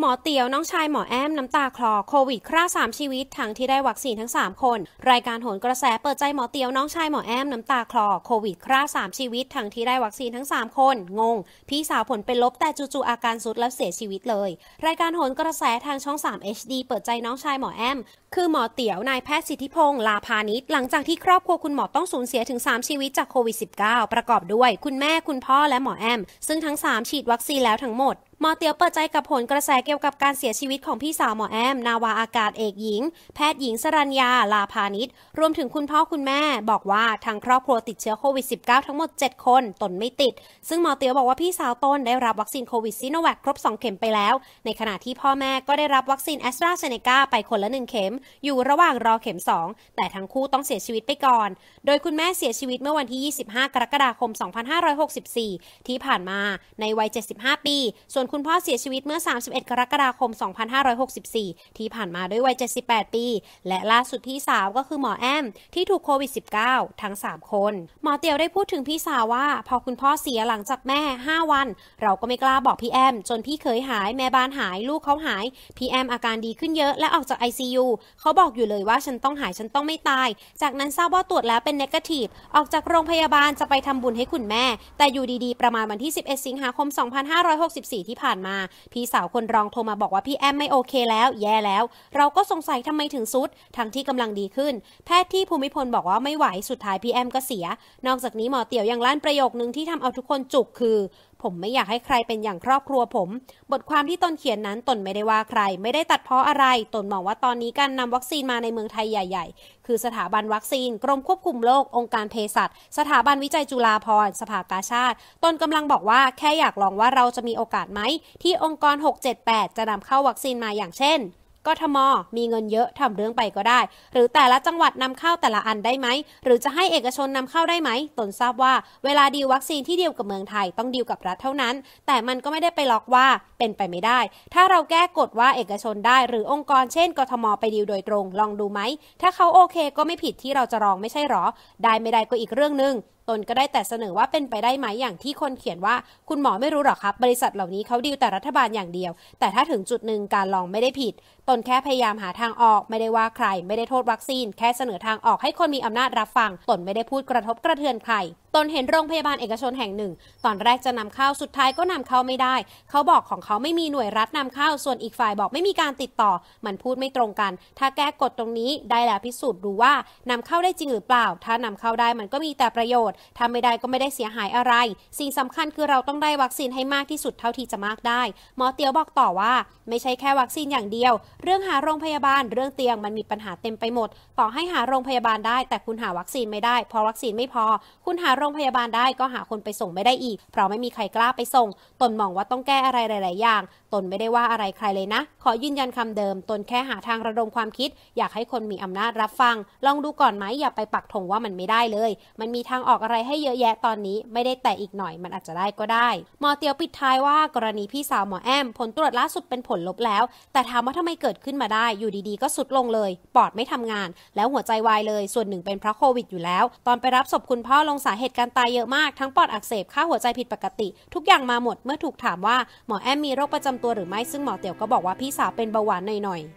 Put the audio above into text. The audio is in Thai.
หมอเตียวน้องชายหมอแอมน้ำตาคลอโควิดฆ่าสามชีวิตทั้งที่ได้วัคซีนทั้ง 3 คนรายการโหนกระแสเปิดใจหมอเตียวน้องชายหมอแอมน้ำตาคลอโควิดฆ่าสามชีวิตทั้งที่ได้วัคซีนทั้ง 3 คนงง พี่สาวผลเป็นลบแต่จู่ๆอาการสุดแล้วเสียชีวิตเลย รายการโหนกระแสทางช่อง 3 HD เปิดใจน้องชายหมอแอมคือ หมอเตียวนายแพทย์สิทธิพงศ์ลาพาณิชหลังจากที่ครอบครัวคุณหมอต้องสูญเสียถึง 3ชีวิตจากโควิด -19 ประกอบด้วย คุณแม่คุณพ่อและหมอแอมซึ่งทั้ง 3 ฉีดวัคซีนแล้วทั้งหมดหมอเตียวเปิดใจกับผลกระแสเกี่ยวกับการเสียชีวิตของพี่สาวหมอแอม นาวาอากาศเอกหญิงแพทย์หญิงสรัญญา ลาพาณิชรวมถึงคุณพ่อคุณแม่บอกว่าทางครอบครัวติดเชื้อโควิด -19 ทั้งหมด 7 คนตนไม่ติด ซึ่งหมอเตียวบอกว่าพี่สาวตนได้รับวัคซีนโควิดซีโนแวคครบ 2 เข็มไปแล้ว ในขณะที่พ่อแม่ก็ได้รับวัคซีนแอสตราเซเนกาไปคนละ 1 เข็ม อยู่ระหว่างรอเข็ม 2 แต่ทั้งคู่ต้องเสียชีวิตไปก่อน โดยคุณแม่เสียชีวิตเมื่อวันที่ 25กรกฎาคม2564ที่ผ่านมาในวัย75 ปีส่วนคุณพ่อเสียชีวิตเมื่อ 31 กรกฎาคม 2564 ที่ผ่านมาด้วยวัย 78 ปี และล่าสุดพี่สาวก็คือหมอแอม ที่ถูกโควิด -19 ทั้ง 3 คน หมอเตียวได้พูดถึงพี่สาวว่า พอคุณพ่อเสียหลังจากแม่ 5 วัน เราก็ไม่กล้าบอกพี่แอม จนพี่เคยหายแม่บ้านหายลูกเขาหาย พี่แอมอาการดีขึ้นเยอะและออกจาก ICU เขาบอกอยู่เลยว่าฉันต้องหายฉันต้องไม่ตายจากนั้นทราบว่าตรวจแล้วเป็นเนกาทีฟออกจากโรงพยาบาลจะไปทำบุญให้คุณแม่ แต่อยู่ดี ๆประมาณวันที่11สิงหาคม2564ที่ผ่านมา พี่สาวคนรองโทรมาบอกว่าพี่แอมไม่โอเคแล้ว แย่แล้วเราก็สงสัยทำไมถึงซุด ทั้งที่กำลังดีขึ้น แพทย์ที่ภูมิพลบอกว่าไม่ไหวสุดท้ายพี่แอมก็เสีย นอกจากนี้หมอเตี่ยวยังลั่นประโยคนึงที่ทำเอาทุกคนจุกคือผมไม่อยากให้ใครเป็นอย่างครอบครัวผม บทความที่ตนเขียนนั้นตนไม่ได้ว่าใคร ไม่ได้ตัดเพาะอะไร ตนมองว่าตอนนี้การนำวัคซีนมาในเมืองไทยใหญ่ ๆ คือสถาบันวัคซีนกรมควบคุมโรคองค์การเภสัชสถาบันวิจัยจุฬาภรสภากาชาติ ตนกำลังบอกว่าแค่อยากลองว่าเราจะมีโอกาสไหม ที่องค์กร 678 จะนำเข้าวัคซีนมาอย่างเช่นกทมมีเงินเยอะทำเรื่องไปก็ได้ หรือแต่ละจังหวัดนำเข้าแต่ละอันได้ไหมหรือจะให้เอกชนนำเข้าได้ไหมตนทราบว่าเวลาดีวัคซีนที่ดีวกับเมืองไทยต้องดีวกับรัฐเท่านั้น แต่มันก็ไม่ได้ไปล็อกว่าเป็นไปไม่ได้ ถ้าเราแก้กฎว่าเอกชนได้หรือองค์กรเช่นกทมไปดีวโดยตรง ลองดูไหมถ้าเขาโอเคก็ไม่ผิดที่เราจะรองไม่ใช่หรอ ได้ไม่ได้ก็อีกเรื่องหนึง่งตนก็ได้แต่เสนอว่าเป็นไปได้ไหมอย่างที่คนเขียนว่า คุณหมอไม่รู้หรอกครับบริษัทเหล่านี้เขาดีลแต่รัฐบาลอย่างเดียว แต่ถ้าถึงจุดหนึ่งการลองไม่ได้ผิด ตนแค่พยายามหาทางออกไม่ได้ว่าใครไม่ได้โทษวัคซีน แค่เสนอทางออกให้คนมีอำนาจรับฟังตนไม่ได้พูดกระทบกระเทือนใครตนเห็นโรงพยาบาลเอกชนแห่งหนึ่ง ตอนแรกจะนำเข้าสุดท้ายก็นำเข้าไม่ได้ เขาบอกของเขาไม่มีหน่วยรัฐนำเข้า ส่วนอีกฝ่ายบอกไม่มีการติดต่อ มันพูดไม่ตรงกัน ถ้าแก้กฎตรงนี้ได้แล้วพิสูจน์ดูว่านำเข้าได้จริงหรือเปล่า ถ้านำเข้าได้มันก็มีแต่ประโยชน์ถ้าไม่ได้ก็ไม่ได้เสียหายอะไร สิ่งสำคัญคือเราต้องได้วัคซีนให้มากที่สุดเท่าที่จะมากได้หมอเตียวบอกต่อว่าไม่ใช่แค่วัคซีนอย่างเดียว เรื่องหาโรงพยาบาลเรื่องเตียงมันมีปัญหาเต็มไปหมด ต่อให้หาโรงพยาบาลได้ แต่คุณหาวัคซีนไม่ได้พอวัคซีนไม่พอ คุณหาโรงพยาบาลได้ก็หาคนไปส่งไม่ได้อีก เพราะไม่มีใครกล้าไปส่ง ตนมองว่าต้องแก้อะไรหลายๆอย่างตนไม่ได้ว่าอะไรใครเลยนะ ขอยืนยันคำเดิม ตนแค่หาทางระดมความคิด อยากให้คนมีอำนาจรับฟัง ลองดูก่อนไหมอย่าไปปักธงว่ามันไม่ได้เลย มันมีทางออกอะไรให้เยอะแยะตอนนี้ไม่ได้แต่อีกหน่อยมันอาจจะได้ก็ได้หมอเตียวปิดท้ายว่ากรณีพี่สาวหมอแอมผลตรวจล่าสุดเป็นผลลบแล้ว แต่ถามว่าทำไมเกิดขึ้นมาได้ อยู่ดีๆก็สุดลงเลยปอดไม่ทำงาน แล้วหัวใจวายเลย ส่วนหนึ่งเป็นเพราะโควิดอยู่แล้ว ตอนไปรับศพคุณพ่อลงสาเหตุตุการตายเยอะมาก ทั้งปอดอักเสบค่าหัวใจผิดปกติ ทุกอย่างมาหมดเมื่อถูกถามว่า หมอแอมมีโรคประจำตัวหรือไม่ซึ่งหมอเตี่ยวก็บอกว่าพี่สาวเป็นเบาหวานหน่อยๆ